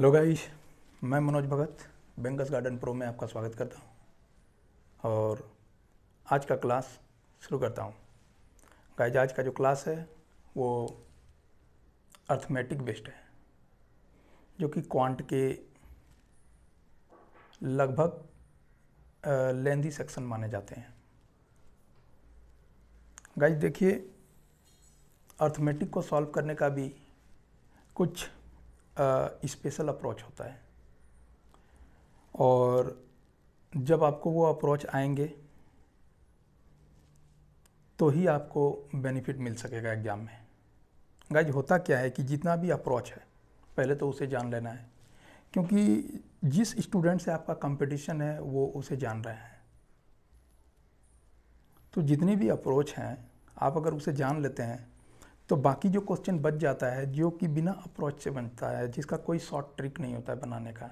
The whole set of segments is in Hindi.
हेलो गाइस मैं मनोज भगत बेंगस गार्डन प्रो में आपका स्वागत करता हूँ और आज का क्लास शुरू करता हूँ गाइज आज का जो क्लास है वो अर्थमेटिक बेस्ड है जो कि क्वांट के लगभग लेंदी सेक्शन माने जाते हैं गाइज देखिए अर्थमेटिक को सॉल्व करने का भी कुछ स्पेशल अप्रोच होता है और जब आपको वो अप्रोच आएंगे तो ही आपको बेनिफिट मिल सकेगा एग्ज़ाम में गाइज होता क्या है कि जितना भी अप्रोच है पहले तो उसे जान लेना है क्योंकि जिस स्टूडेंट से आपका कंपटीशन है वो उसे जान रहे हैं तो जितनी भी अप्रोच हैं आप अगर उसे जान लेते हैं तो बाकी जो क्वेश्चन बच जाता है जो कि बिना अप्रोच से बनता है जिसका कोई शॉर्ट ट्रिक नहीं होता है बनाने का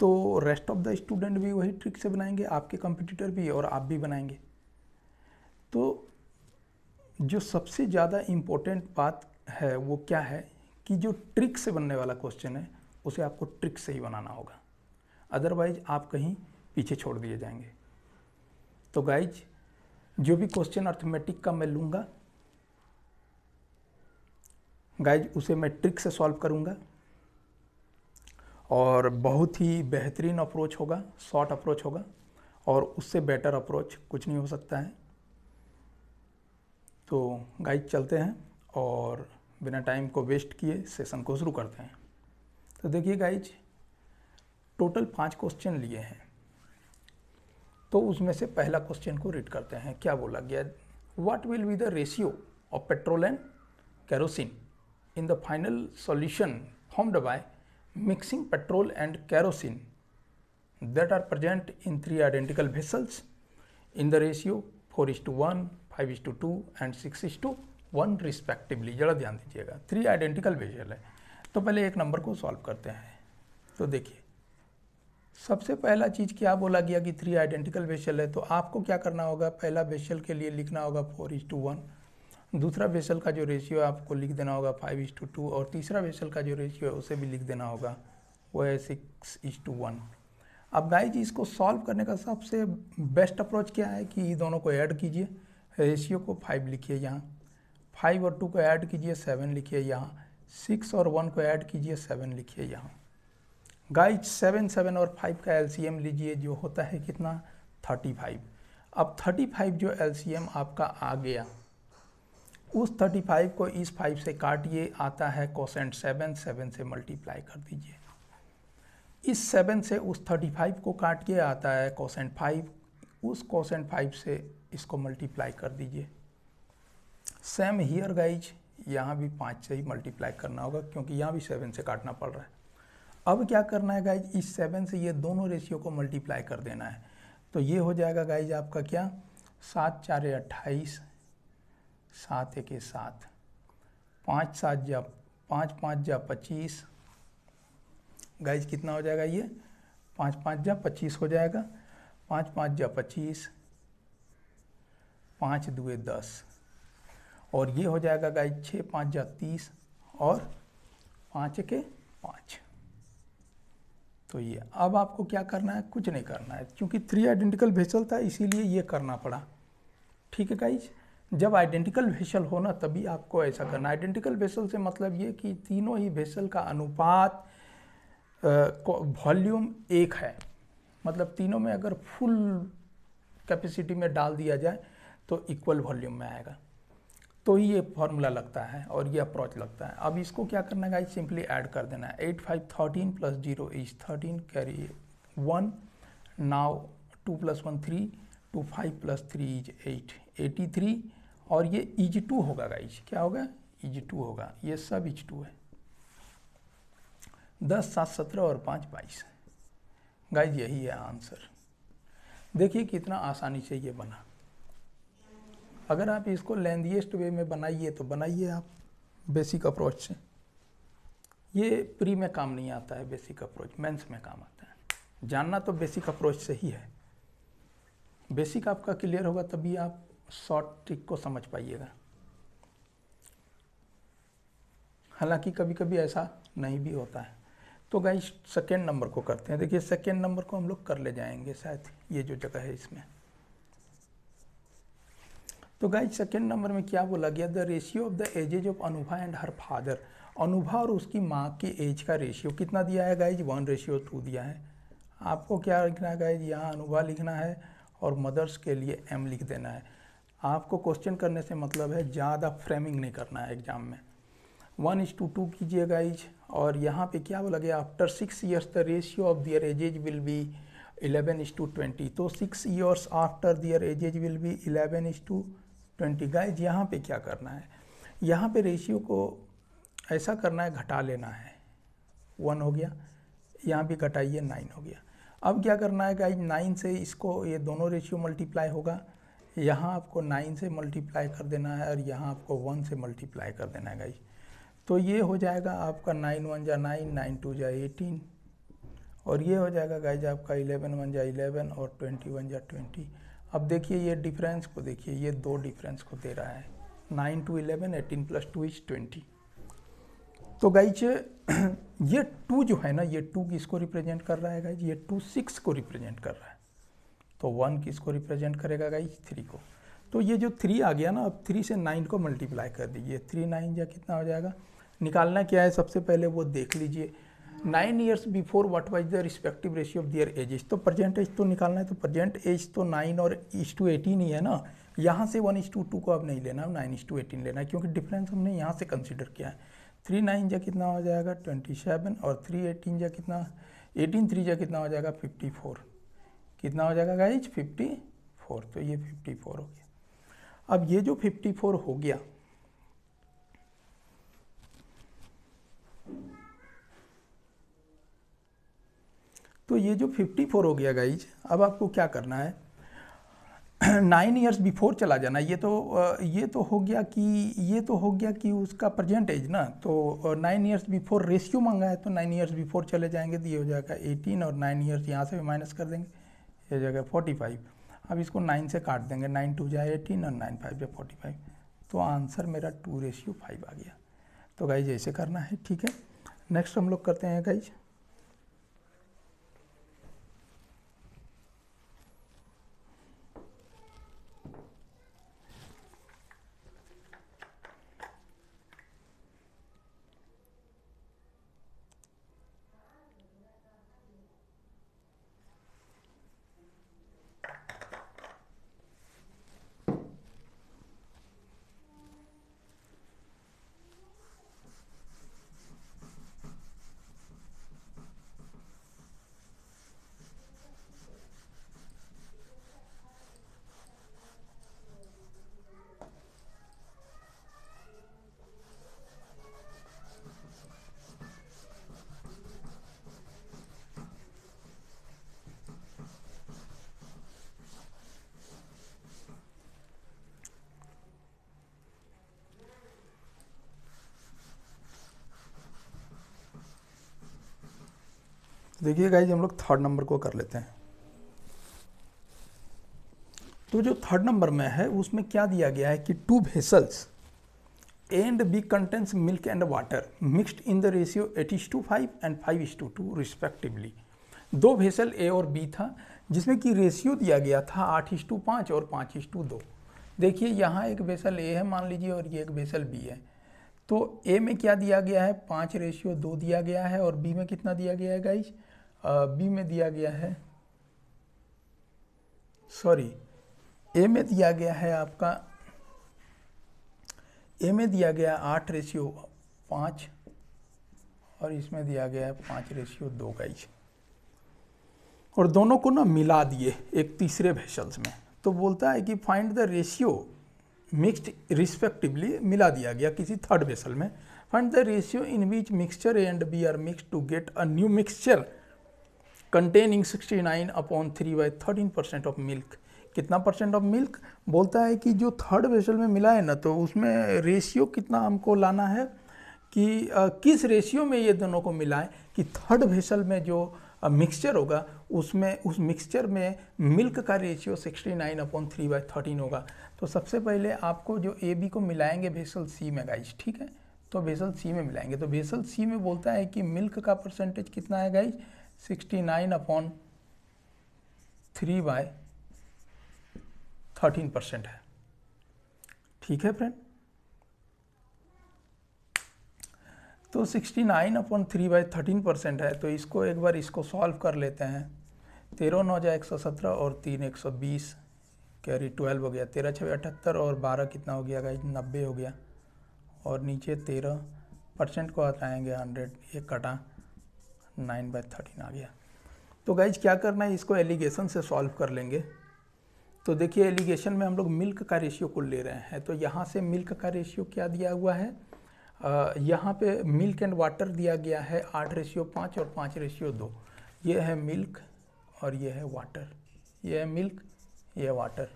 तो रेस्ट ऑफ द स्टूडेंट भी वही ट्रिक से बनाएंगे आपके कंपिटिटर भी और आप भी बनाएंगे तो जो सबसे ज़्यादा इम्पोर्टेंट बात है वो क्या है कि जो ट्रिक से बनने वाला क्वेश्चन है उसे आपको ट्रिक से ही बनाना होगा अदरवाइज आप कहीं पीछे छोड़ दिए जाएंगे तो गाइज जो भी क्वेश्चन अर्थमेटिक का मैं लूँगा गाइज उसे मैं ट्रिक से सॉल्व करूँगा और बहुत ही बेहतरीन अप्रोच होगा शॉर्ट अप्रोच होगा और उससे बेटर अप्रोच कुछ नहीं हो सकता है तो गाइज चलते हैं और बिना टाइम को वेस्ट किए सेशन को शुरू करते हैं तो देखिए गाइज टोटल पांच क्वेश्चन लिए हैं तो उसमें से पहला क्वेश्चन को रीड करते हैं क्या बोला गया what will be the ratio of petrol and kerosene in the final solution formed by mixing petrol and kerosene that are present in three identical vessels in the ratio 4 is to 1, 5 is to 2 and 6 is to 1 respectively jada dhyan dijiyega three identical vessel hai to pehle ek number ko solve karte hain to dekhiye सबसे पहला चीज़ क्या बोला गया कि थ्री आइडेंटिकल वेशल है तो आपको क्या करना होगा पहला वेशल के लिए लिखना होगा फोर इज टू वन दूसरा वेसल का जो रेशियो है आपको लिख देना होगा फाइव इज टू टू और तीसरा वेसल का जो रेशियो है उसे भी लिख देना होगा वो है सिक्स इज टू वन अब गाइज इसको सॉल्व करने का सबसे बेस्ट अप्रोच क्या है कि दोनों को ऐड कीजिए रेशियो को फाइव लिखिए यहाँ फाइव और टू को ऐड कीजिए सेवन लिखिए यहाँ सिक्स और वन को ऐड कीजिए सेवन लिखिए यहाँ गाइज सेवन सेवन और फाइव का एल लीजिए जो होता है कितना थर्टी फाइव अब थर्टी फाइव जो एल आपका आ गया उस 35 को इस 5 से काटिए आता है कोसेंट 7 7 से मल्टीप्लाई कर दीजिए इस 7 से उस 35 को काटिए आता है कोसेंट 5 उस कोसेंट 5 से इसको मल्टीप्लाई कर दीजिए सेम हियर गाइज यहाँ भी पाँच से ही मल्टीप्लाई करना होगा क्योंकि यहाँ भी सेवन से काटना पड़ रहा है अब क्या करना है गाइज इस सेवन से ये दोनों रेशियो को मल्टीप्लाई कर देना है तो ये हो जाएगा गाइज आपका क्या सात चार अट्ठाईस सात एक सात पाँच सात जा पाँच पाँच जा पच्चीस गाइज कितना हो जाएगा ये पाँच पाँच जा पच्चीस हो जाएगा पाँच पाँच जा पच्चीस पाँच दुए दस और ये हो जाएगा गाइज छः पाँच जा तीस और पाँच के पाँच तो ये अब आपको क्या करना है कुछ नहीं करना है क्योंकि थ्री आइडेंटिकल भेजल था इसीलिए ये करना पड़ा ठीक है गाइज जब आइडेंटिकल वेसल हो ना तभी आपको ऐसा हाँ। करना आइडेंटिकल वेसल से मतलब ये कि तीनों ही वेसल का अनुपात वॉल्यूम एक है मतलब तीनों में अगर फुल कैपेसिटी में डाल दिया जाए तो इक्वल वॉल्यूम में आएगा तो ही ये फॉर्मूला लगता है और ये अप्रोच लगता है अब इसको क्या करना है सिंपली ऐड कर देना है eight five thirteen plus zero is thirteen carry one now two plus one three two five plus three is eight eighty three और ये इज टू होगा गाइज क्या होगा इज टू होगा ये सब इज टू है दस सात सत्रह और पाँच बाईस गाइज यही है आंसर देखिए कितना आसानी से ये बना अगर आप इसको लेंदीएस्ट वे में बनाइए तो बनाइए आप बेसिक अप्रोच से ये प्री में काम नहीं आता है बेसिक अप्रोच मेंस में काम आता है जानना तो बेसिक अप्रोच से ही है बेसिक आपका क्लियर होगा तभी आप शॉर्ट ट्रिक को समझ पाइएगा हालांकि कभी कभी ऐसा नहीं भी होता है तो गाई सेकेंड नंबर को करते हैं देखिए सेकेंड नंबर को हम लोग कर ले जाएंगे शायद ये जो जगह है इसमें तो गाई सेकेंड नंबर में क्या बोला गया the ratio of the ages of Anubha and her father Anubha और उसकी माँ की एज का रेशियो कितना दिया है गाइज वन रेशियो टू दिया है आपको क्या लिखना है गाइज यहाँ अनुभा लिखना है और मदर्स के लिए एम लिख देना है आपको क्वेश्चन करने से मतलब है ज़्यादा फ्रेमिंग नहीं करना है एग्ज़ाम में वन इज टू टू कीजिए गाइज और यहाँ पे क्या बोला गया after six years the ratio of their ages will be eleven is to twenty तो six years after their ages will be eleven is to twenty guys यहाँ पे क्या करना है यहाँ पे रेशियो को ऐसा करना है घटा लेना है वन हो गया यहाँ भी घटाइए नाइन हो गया अब क्या करना है गाइज नाइन से इसको ये दोनों रेशियो मल्टीप्लाई होगा यहाँ आपको नाइन से मल्टीप्लाई कर देना है और यहाँ आपको वन से मल्टीप्लाई कर देना है गाइज तो ये हो जाएगा आपका नाइन वन जा नाइन नाइन टू जा एटीन और ये हो जाएगा गाइज आपका इलेवन वन जा इलेवन और ट्वेंटी वन जा ट्वेंटी अब देखिए ये डिफरेंस को देखिए ये दो डिफरेंस को दे रहा है nine two eleven eighteen plus two is twenty तो गाइज ये टू जो है ना ये टू किसको रिप्रेजेंट कर रहा है गाइज ये टू सिक्स को रिप्रेजेंट कर रहा है तो वन किसको रिप्रेजेंट करेगा गाइज थ्री को तो ये जो थ्री आ गया ना अब थ्री से नाइन को मल्टीप्लाई कर दीजिए थ्री नाइन या कितना हो जाएगा निकालना क्या है सबसे पहले वो देख लीजिए nine years before what was the respective ratio of their ages तो प्रेजेंट एज तो निकालना है तो प्रेजेंट एज तो नाइन और इस टू एटीन ही है ना यहाँ से वन इस टू टू को अब नहीं लेना नाइन इस टू एटीन लेना है क्योंकि डिफरेंस हमने यहाँ से कंसिडर किया है थ्री नाइन जा कितना हो जाएगा ट्वेंटी सेवन और थ्री एटीन जा कितना एटीन थ्री जा कितना हो जाएगा फिफ्टी फोर कितना हो जाएगा गाइज 54 तो ये 54 हो गया अब ये जो 54 हो गया तो ये जो 54 हो गया गाइज अब आपको क्या करना है नाइन ईयर्स बिफोर चला जाना ये तो ये तो हो गया कि ये तो हो गया कि उसका प्रेजेंट एज ना तो नाइन ईयर्स बिफोर रेशियो मांगा है तो नाइन ईयर्स बिफोर चले जाएंगे तो ये हो जाएगा एटीन और नाइन ईयर्स यहाँ से भी माइनस कर देंगे ये जगह फोर्टी फाइव अब इसको नाइन से काट देंगे नाइन टू जाए एटीन और नाइन फाइव जाए फोर्टी फाइव तो आंसर मेरा टू रेशियो फाइव आ गया तो गाइज ऐसे करना है ठीक है नेक्स्ट हम लोग करते हैं गाइज देखिए गाइज हम लोग थर्ड नंबर को कर लेते हैं तो जो थर्ड नंबर में है उसमें क्या दिया गया है कि two vessels and B contents milk and water mixed in the ratio eight is to five and five is to two respectively दो वेसल ए और बी था जिसमें कि रेशियो दिया गया था आठ इज टू पाँच और पाँच इज टू दो देखिए यहाँ एक वेसल ए है मान लीजिए और ये एक वेसल बी है तो ए में क्या दिया गया है पाँच रेशियो दो दिया गया है और बी में कितना दिया गया है गाइज बी में दिया गया है सॉरी ए में दिया गया है आपका ए में दिया गया आठ रेशियो पाँच और इसमें दिया गया है पाँच रेशियो दो गाइज और दोनों को ना मिला दिए एक तीसरे वेसल्स में तो बोलता है कि find the ratio mixed respectively मिला दिया गया किसी थर्ड वेसल में find the ratio in which mixture A and B are mix to get a new mixture containing 69 upon three by thirteen percent of milk कितना परसेंट ऑफ मिल्क बोलता है कि जो थर्ड वेसल में मिला है ना तो उसमें रेशियो कितना हमको लाना है कि आ, किस रेशियो में ये दोनों को मिलाएं कि थर्ड वेसल में जो मिक्सचर होगा उसमें उस मिक्सचर में मिल्क का ratio 69 nine upon three by thirteen होगा तो सबसे पहले आपको जो ए बी को मिलाएंगे वेसल सी में गाइज ठीक है तो वेसल सी में मिलाएंगे तो वेसल सी में बोलता है कि मिल्क का परसेंटेज कितना है guys sixty nine upon three by thirteen percent है ठीक है फ्रेंड तो 69 nine upon three by thirteen percent है तो इसको एक बार इसको सॉल्व कर लेते हैं तेरह नौ जाए एक सौ सत्रह और तीन एक सौ बीस कैरी ट्वेल्व हो गया तेरह छः अठहत्तर और बारह कितना हो गया गाइज नब्बे हो गया और नीचे तेरह परसेंट को हटाएंगे हंड्रेड ये कटा नाइन बाई थर्टीन आ गया तो गाइज क्या करना है इसको एलिगेशन से सॉल्व कर लेंगे तो देखिए एलिगेशन में हम लोग मिल्क का रेशियो को ले रहे हैं तो यहाँ से मिल्क का रेशियो क्या दिया हुआ है यहाँ पे मिल्क एंड वाटर दिया गया है आठ रेशियो पाँच और पाँच रेशियो दो ये है मिल्क और ये है वाटर ये है मिल्क ये है वाटर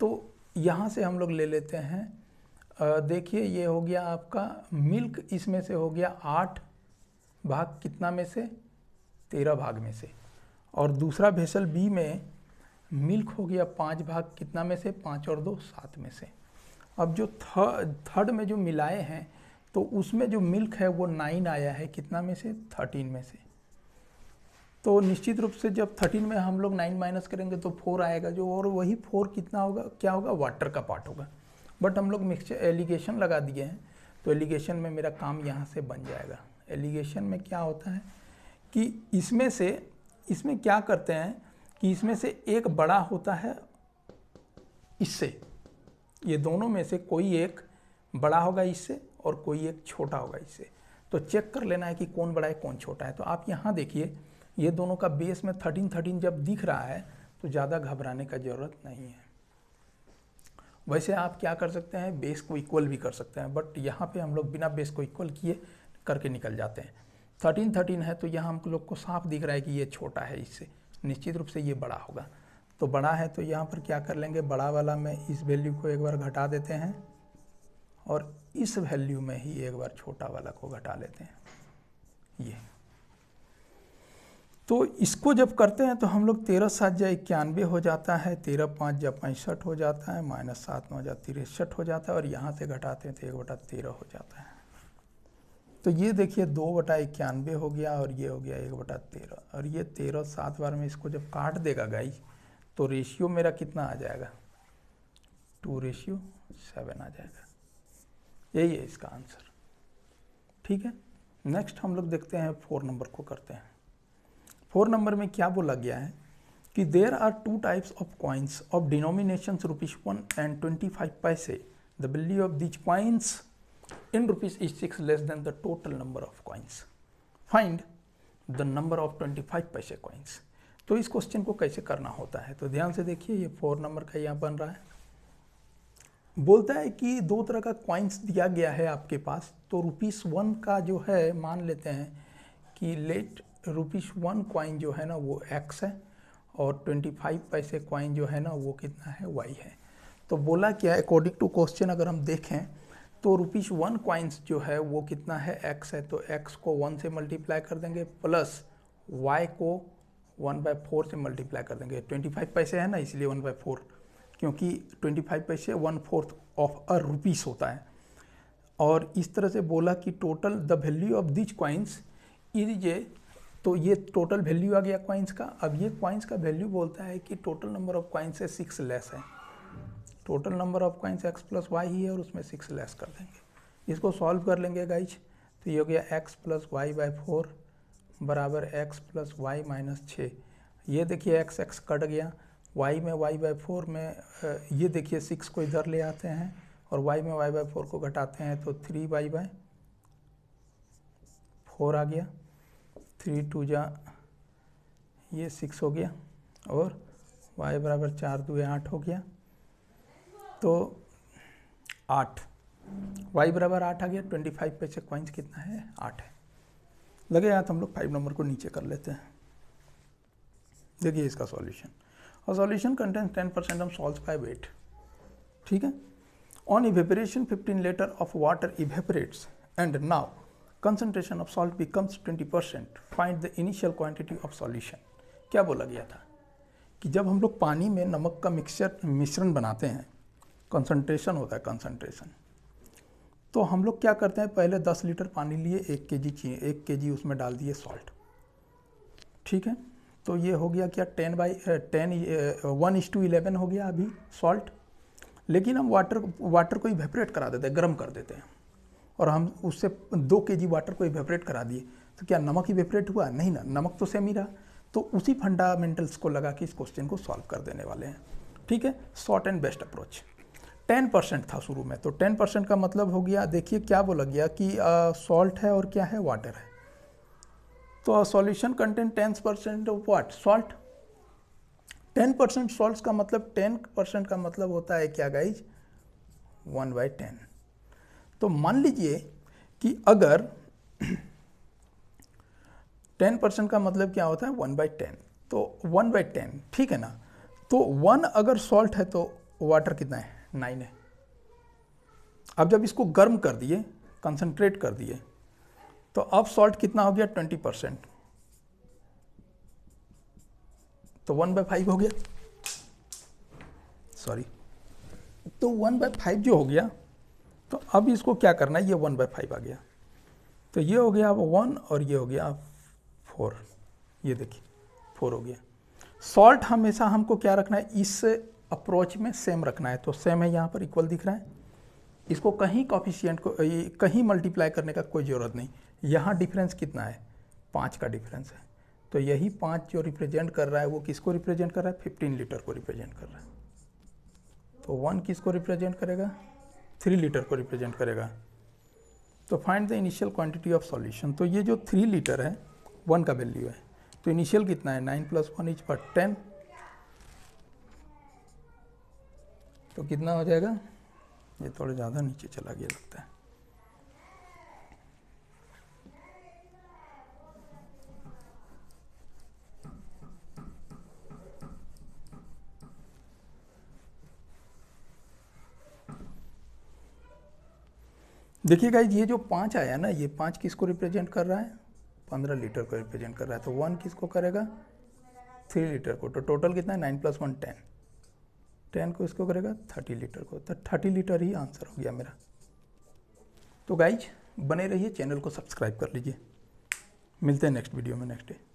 तो यहाँ से हम लोग ले लेते हैं देखिए ये हो गया आपका मिल्क इसमें से हो गया आठ भाग कितना में से तेरह भाग में से और दूसरा भेसल बी में मिल्क हो गया पाँच भाग कितना में से पाँच और दो सात में से अब जो थर्ड में जो मिलाए हैं तो उसमें जो मिल्क है वो नाइन आया है कितना में से थर्टीन में से तो निश्चित रूप से जब थर्टीन में हम लोग नाइन माइनस करेंगे तो फोर आएगा जो और वही फोर कितना होगा क्या होगा वाटर का पार्ट होगा बट हम लोग मिक्सचर एलिगेशन लगा दिए हैं तो एलिगेशन में मेरा काम यहाँ से बन जाएगा एलिगेशन में क्या होता है कि इसमें से इसमें क्या करते हैं कि इसमें से एक बड़ा होता है इससे ये दोनों में से कोई एक बड़ा होगा इससे और कोई एक छोटा होगा इससे तो चेक कर लेना है कि कौन बड़ा है कौन छोटा है तो आप यहाँ देखिए ये दोनों का बेस में थर्टीन थर्टीन जब दिख रहा है तो ज़्यादा घबराने का ज़रूरत नहीं है वैसे आप क्या कर सकते हैं बेस को इक्वल भी कर सकते हैं बट यहाँ पे हम लोग बिना बेस को इक्वल किए करके निकल जाते हैं थर्टीन थर्टीन है तो यहाँ हम लोग को साफ दिख रहा है कि ये छोटा है इससे निश्चित रूप से ये बड़ा होगा तो बड़ा है तो यहाँ पर क्या कर लेंगे बड़ा वाला में इस वैल्यू को एक बार घटा देते हैं और इस वैल्यू में ही एक बार छोटा वाला को घटा लेते हैं ये तो इसको जब करते हैं तो हम लोग तेरह सात या इक्यानवे हो जाता है तेरह पाँच या पैंसठ हो जाता है माइनस सात नौ या तिरसठ हो जाता है और यहाँ से घटाते हैं तो एक बटा तेरह हो जाता है तो ये देखिए दो बटा इक्यानवे हो गया और ये हो गया एक बटा तेरह और ये तेरह सात बार में इसको जब काट देगा गाई तो रेशियो मेरा कितना आ जाएगा टू रेशियो सेवन आ जाएगा यही है इसका आंसर ठीक है नेक्स्ट हम लोग देखते हैं फोर नंबर को करते हैं फोर नंबर में क्या बोला गया है कि there are two types of coins of denomination rupees one and twenty five paise the value of these coins in rupees each 6 less than the total number of coins find the number of 25 पैसे coins तो इस क्वेश्चन को कैसे करना होता है तो ध्यान से देखिए ये फोर नंबर का यहाँ बन रहा है बोलता है कि दो तरह का कॉइन्स दिया गया है आपके पास तो रुपीस वन का जो है मान लेते हैं कि लेट रुपीस वन कॉइन जो है ना वो एक्स है और ट्वेंटी फाइव पैसे कॉइन जो है ना वो कितना है वाई है तो बोला क्या अकॉर्डिंग टू क्वेश्चन अगर हम देखें तो रुपीज़ वन क्वाइंस जो है वो कितना है एक्स है तो एक्स को वन से मल्टीप्लाई कर देंगे प्लस वाई को वन बाय फोर से मल्टीप्लाई कर देंगे ट्वेंटी फाइव पैसे है ना इसलिए वन बाय फोर क्योंकि twenty five paise one fourth of a rupees होता है और इस तरह से बोला कि total the value of these coins is ये तो ये टोटल वैल्यू आ गया क्वाइंस का अब ये क्वाइंस का वैल्यू बोलता है कि टोटल नंबर ऑफ क्वाइंस से सिक्स लेस है total number of coins x plus y ही है और उसमें सिक्स लेस कर देंगे इसको सॉल्व कर लेंगे गाइज तो ये हो गया x plus y by four बराबर एक्स प्लस वाई माइनस छः ये देखिए एक्स एक्स कट गया वाई में वाई बाई फोर में ये देखिए सिक्स को इधर ले आते हैं और वाई में वाई बाई फोर को घटाते हैं तो थ्री वाई बाई फोर आ गया थ्री टू जा ये सिक्स हो गया और वाई बराबर चार दो आठ हो गया तो आठ वाई बराबर आठ आ गया ट्वेंटी फाइव पे चेक पॉइंट कितना है आठ है लगे यहाँ तो हम लोग फाइव नंबर को नीचे कर लेते हैं देखिए इसका सॉल्यूशन और सॉल्यूशन कंटेंस टेन परसेंट हम सॉल्व फाइव एट ठीक है on evaporation fifteen litre of water evaporates and now concentration of salt becomes twenty percent find the initial quantity of solution क्या बोला गया था कि जब हम लोग पानी में नमक का मिक्सचर मिश्रण बनाते हैं कंसनट्रेशन होता है कंसनट्रेशन तो हम लोग क्या करते हैं पहले दस लीटर पानी लिए एक के जी चाहिए एक के जी उसमें डाल दिए सॉल्ट ठीक है तो ये हो गया क्या ten by ten one is two eleven हो गया अभी सॉल्ट लेकिन हम वाटर वाटर को इवेपरेट करा देते हैं गर्म कर देते हैं और हम उससे दो के जी वाटर को इवेपरेट करा दिए तो क्या नमक इवेपरेट हुआ नहीं ना नमक तो सेम ही रहा तो उसी फंडामेंटल्स को लगा के इस क्वेश्चन को सॉल्व कर देने वाले हैं ठीक है short and best approach ten percent था शुरू में तो टेन परसेंट का मतलब हो गया देखिए क्या बोला गया कि सॉल्ट है और क्या है वाटर है तो solution content ten percent of what salt ten percent salt का मतलब टेन परसेंट का मतलब होता है क्या गाइज वन बाई टेन तो मान लीजिए कि अगर टेन परसेंट का मतलब क्या होता है वन बाई टेन तो वन बाई टेन ठीक है ना तो वन अगर सॉल्ट है तो वाटर कितना है नाइन है अब जब इसको गर्म कर दिए कंसनट्रेट कर दिए तो अब सॉल्ट कितना हो गया ट्वेंटी परसेंट तो वन बाय फाइव हो गया सॉरी तो वन बाय फाइव जो हो गया तो अब इसको क्या करना है ये वन बाय फाइव आ गया तो ये हो गया अब वन और ये हो गया अब फोर ये देखिए फोर हो गया सॉल्ट हमेशा हमको क्या रखना है इस अप्रोच में सेम रखना है तो सेम है यहाँ पर इक्वल दिख रहा है इसको कहीं कॉफिशियंट को कहीं मल्टीप्लाई करने का कोई ज़रूरत नहीं यहाँ डिफरेंस कितना है पाँच का डिफरेंस है तो यही पाँच जो रिप्रेजेंट कर रहा है वो किसको रिप्रेजेंट कर रहा है फिफ्टीन लीटर को रिप्रेजेंट कर रहा है तो वन किसको रिप्रेजेंट करेगा थ्री लीटर को रिप्रेजेंट करेगा तो find the initial quantity of solution तो ये जो थ्री लीटर है वन का वैल्यू है तो इनिशियल कितना है नाइन प्लस वन इज पर टेन तो कितना हो जाएगा ये थोड़ा ज़्यादा नीचे चला गया लगता है देखिए ये जो पाँच आया ना ये पाँच किसको रिप्रेजेंट कर रहा है पंद्रह लीटर को रिप्रेजेंट कर रहा है तो वन किसको करेगा थ्री लीटर को तो टोटल कितना है nine plus one ten ten को इसको करेगा थर्टी लीटर को तो थर्टी लीटर ही आंसर हो गया मेरा तो गाइज बने रहिए चैनल को सब्सक्राइब कर लीजिए मिलते हैं नेक्स्ट वीडियो में नेक्स्ट डे